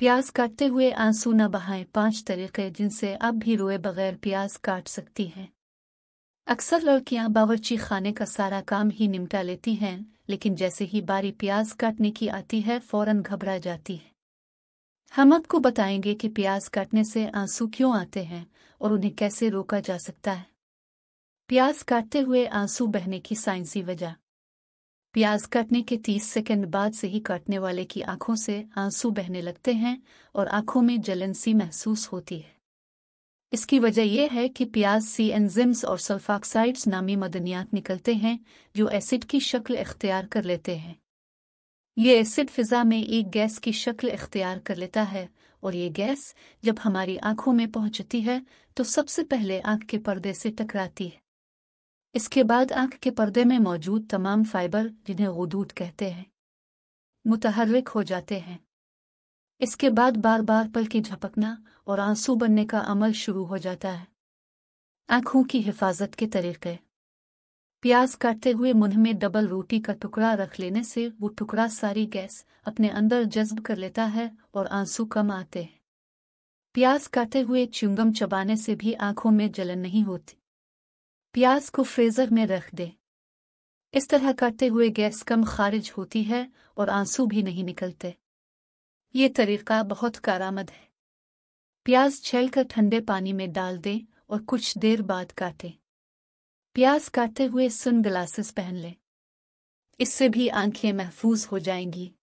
प्याज काटते हुए आंसू न बहाएं पांच तरीके जिनसे आप भी रोए बगैर प्याज काट सकती हैं अक्सर लड़कियां बावर्ची खाने का सारा काम ही निमटा लेती हैं लेकिन जैसे ही बारी प्याज काटने की आती है फौरन घबरा जाती है हम आपको बताएंगे कि प्याज काटने से आंसू क्यों आते हैं और उन्हें कैसे रोका जा सकता है प्याज काटते हुए आंसू बहने की साइंसी वजह प्याज काटने के तीस सेकंड बाद से ही काटने वाले की आंखों से आंसू बहने लगते हैं और आंखों में जलन सी महसूस होती है इसकी वजह यह है कि प्याज सी एंजिम्स और सल्फाक्साइड्स नामी मदनियात निकलते हैं जो एसिड की शक्ल इख्तियार कर लेते हैं ये एसिड फिजा में एक गैस की शक्ल इख्तियार कर लेता है और ये गैस जब हमारी आंखों में पहुंचती है तो सबसे पहले आंख के पर्दे से टकराती है इसके बाद आंख के पर्दे में मौजूद तमाम फाइबर जिन्हें गदूद कहते हैं मुतहरक हो जाते हैं इसके बाद बार बार पल की झपकना और आंसू बनने का अमल शुरू हो जाता है आंखों की हिफाजत के तरीके प्याज काटते हुए मुंह में डबल रोटी का टुकड़ा रख लेने से वो टुकड़ा सारी गैस अपने अंदर जज्ब कर लेता है और आंसू कम आते हैं प्याज काटे हुए चुंगम चबाने से भी आंखों में जलन नहीं होती प्याज को फ्रीजर में रख दे इस तरह करते हुए गैस कम खारिज होती है और आंसू भी नहीं निकलते ये तरीका बहुत कारामद है प्याज छेलकर ठंडे पानी में डाल दें और कुछ देर बाद काटें प्याज काटते हुए सन ग्लासेस पहन लें इससे भी आंखें महफूज हो जाएंगी